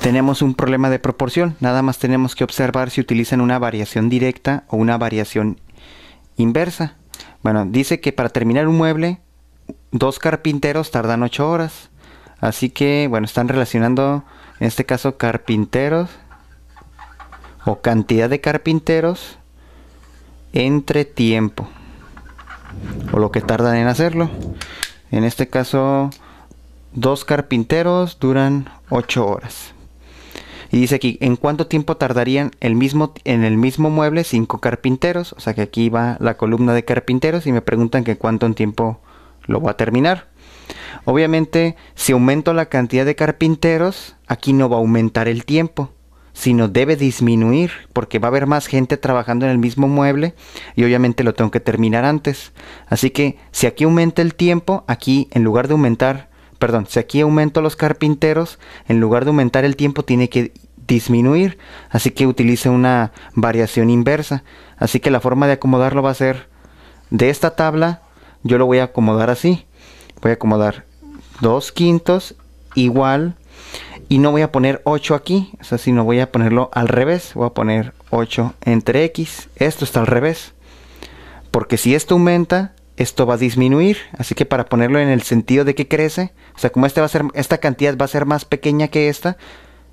tenemos un problema de proporción, nada más tenemos que observar si utilizan una variación directa o una variación inversa. Bueno, dice que para terminar un mueble, dos carpinteros tardan 8 horas. Así que, bueno, están relacionando, en este caso, carpinteros o cantidad de carpinteros entre tiempo o lo que tardan en hacerlo. En este caso, dos carpinteros duran 8 horas. Y dice aquí, ¿en cuánto tiempo tardarían el mismo, en el mismo mueble cinco carpinteros? O sea que aquí va la columna de carpinteros y me preguntan que cuánto tiempo lo voy a terminar. Obviamente, si aumento la cantidad de carpinteros, aquí no va a aumentar el tiempo, sino debe disminuir, porque va a haber más gente trabajando en el mismo mueble y obviamente lo tengo que terminar antes. Así que si aquí aumenta el tiempo, aquí en lugar de aumentar perdón, si aquí aumento los carpinteros, en lugar de aumentar el tiempo tiene que disminuir, así que utilice una variación inversa. Así que la forma de acomodarlo va a ser de esta tabla, yo lo voy a acomodar así. Voy a acomodar 2 quintos igual y no voy a poner 8 aquí, o sea, sino voy a ponerlo al revés, voy a poner 8 entre x, esto está al revés. Porque si esto aumenta, esto va a disminuir, así que para ponerlo en el sentido de que crece, o sea, como este va a ser, esta cantidad va a ser más pequeña que esta,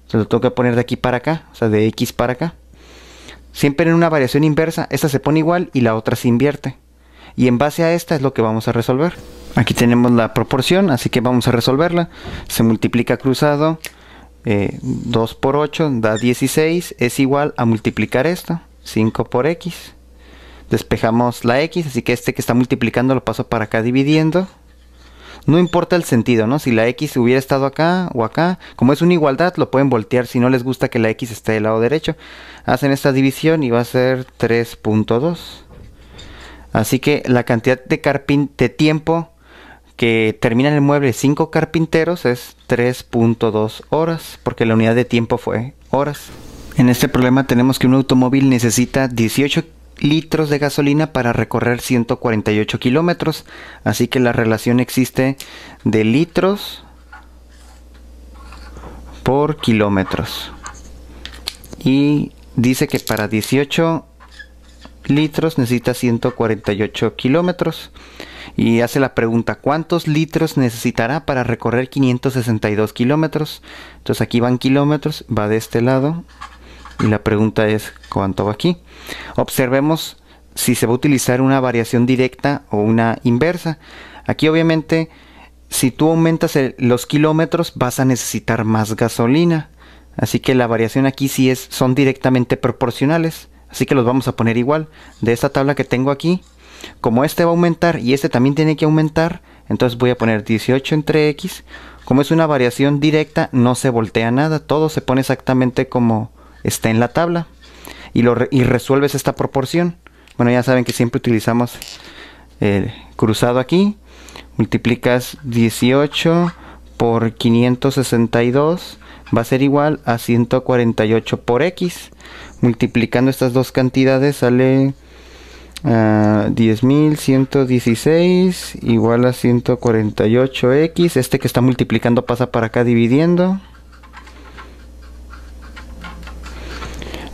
se lo tengo que poner de aquí para acá, o sea, de x para acá. Siempre en una variación inversa, esta se pone igual y la otra se invierte. Y en base a esta es lo que vamos a resolver. Aquí tenemos la proporción, así que vamos a resolverla. Se multiplica cruzado, 2 eh, por 8 da 16, es igual a multiplicar esto, 5 por x. Despejamos la x, así que este que está multiplicando lo paso para acá dividiendo. No importa el sentido, ¿no? Si la x hubiera estado acá o acá, como es una igualdad, lo pueden voltear si no les gusta que la x esté del lado derecho. Hacen esta división y va a ser 3.2. Así que la cantidad de, tiempo que termina en el mueble 5 carpinteros es 3.2 horas, porque la unidad de tiempo fue horas. En este problema tenemos que un automóvil necesita 18 litros de gasolina para recorrer 148 kilómetros. Así que la relación existe de litros por kilómetros. Y dice que para 18 litros necesita 148 kilómetros. Y hace la pregunta, ¿cuántos litros necesitará para recorrer 562 kilómetros? Entonces aquí van kilómetros, va de este lado y la pregunta es cuánto va aquí. Observemos si se va a utilizar una variación directa o una inversa. Aquí obviamente si tú aumentas los kilómetros vas a necesitar más gasolina. Así que la variación aquí sí es, son directamente proporcionales. Así que los vamos a poner igual. De esta tabla que tengo aquí, como este va a aumentar y este también tiene que aumentar, entonces voy a poner 18 entre x. Como es una variación directa, no se voltea nada. Todo se pone exactamente como, está en la tabla y, lo resuelves esta proporción. Bueno, ya saben que siempre utilizamos el eh, cruzado aquí. Multiplicas 18 por 562 va a ser igual a 148 por x. Multiplicando estas dos cantidades sale 10.116 ah, igual a 148x. Este que está multiplicando pasa para acá dividiendo.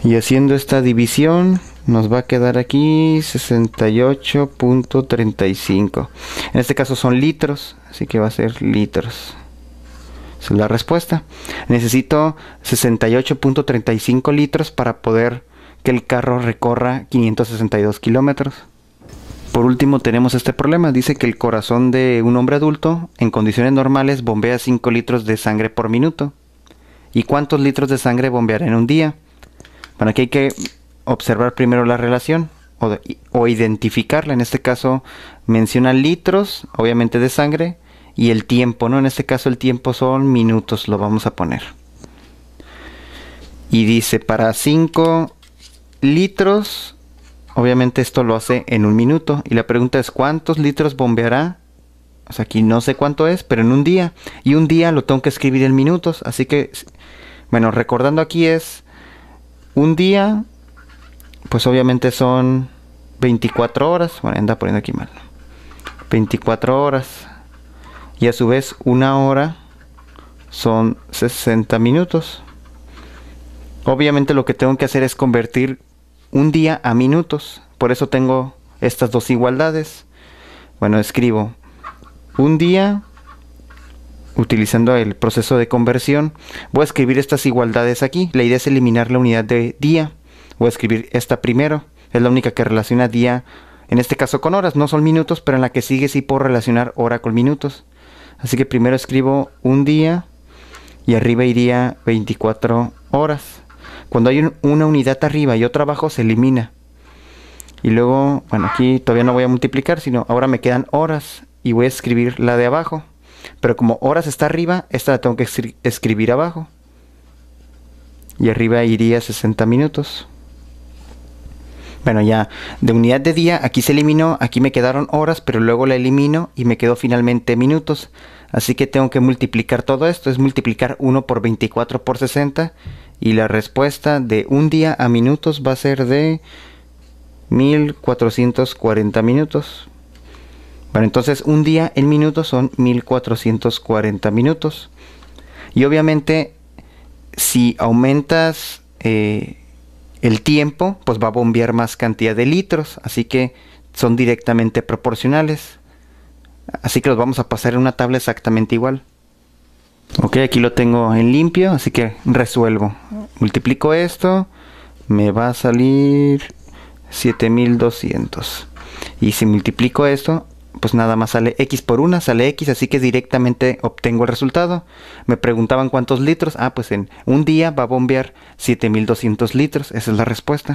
Y haciendo esta división nos va a quedar aquí 68.35. En este caso son litros, así que va a ser litros. Esa es la respuesta. Necesito 68.35 litros para poder que el carro recorra 562 kilómetros. Por último tenemos este problema. Dice que el corazón de un hombre adulto en condiciones normales bombea 5 litros de sangre por minuto. ¿Y cuántos litros de sangre bombeará en un día? Bueno, aquí hay que observar primero la relación o, identificarla. En este caso menciona litros, obviamente de sangre, y el tiempo, ¿no? En este caso el tiempo son minutos, lo vamos a poner. Y dice, para 5 litros, obviamente esto lo hace en un minuto. Y la pregunta es, ¿cuántos litros bombeará? O sea, aquí no sé cuánto es, pero en un día. Y un día lo tengo que escribir en minutos. Así que, bueno, recordando aquí es un día, pues obviamente son 24 horas. Bueno, anda poniendo aquí mal. 24 horas. Y a su vez, una hora son 60 minutos. Obviamente lo que tengo que hacer es convertir un día a minutos. Por eso tengo estas dos igualdades. Bueno, escribo un día utilizando el proceso de conversión, voy a escribir estas igualdades aquí. La idea es eliminar la unidad de día. Voy a escribir esta primero. Es la única que relaciona día, en este caso con horas. No son minutos, pero en la que sigue sí puedo relacionar hora con minutos. Así que primero escribo un día y arriba iría 24 horas. Cuando hay una unidad arriba y otra abajo se elimina. Y luego, bueno, aquí todavía no voy a multiplicar, sino ahora me quedan horas y voy a escribir la de abajo. Pero como horas está arriba, esta la tengo que escribir abajo. Y arriba iría 60 minutos. Bueno, ya de unidad de día, aquí se eliminó, aquí me quedaron horas, pero luego la elimino y me quedó finalmente minutos. Así que tengo que multiplicar todo esto, es multiplicar 1 por 24 por 60. Y la respuesta de un día a minutos va a ser de 1440 minutos. Bueno, entonces un día en minutos son 1440 minutos. Y obviamente, si aumentas eh, el tiempo, pues va a bombear más cantidad de litros. Así que son directamente proporcionales. Así que los vamos a pasar en una tabla exactamente igual. Ok, aquí lo tengo en limpio, así que resuelvo. Multiplico esto, me va a salir 7200. Y si multiplico esto, pues nada más sale X por una, sale X, así que directamente obtengo el resultado. Me preguntaban cuántos litros, ah, pues en un día va a bombear 7200 litros, esa es la respuesta.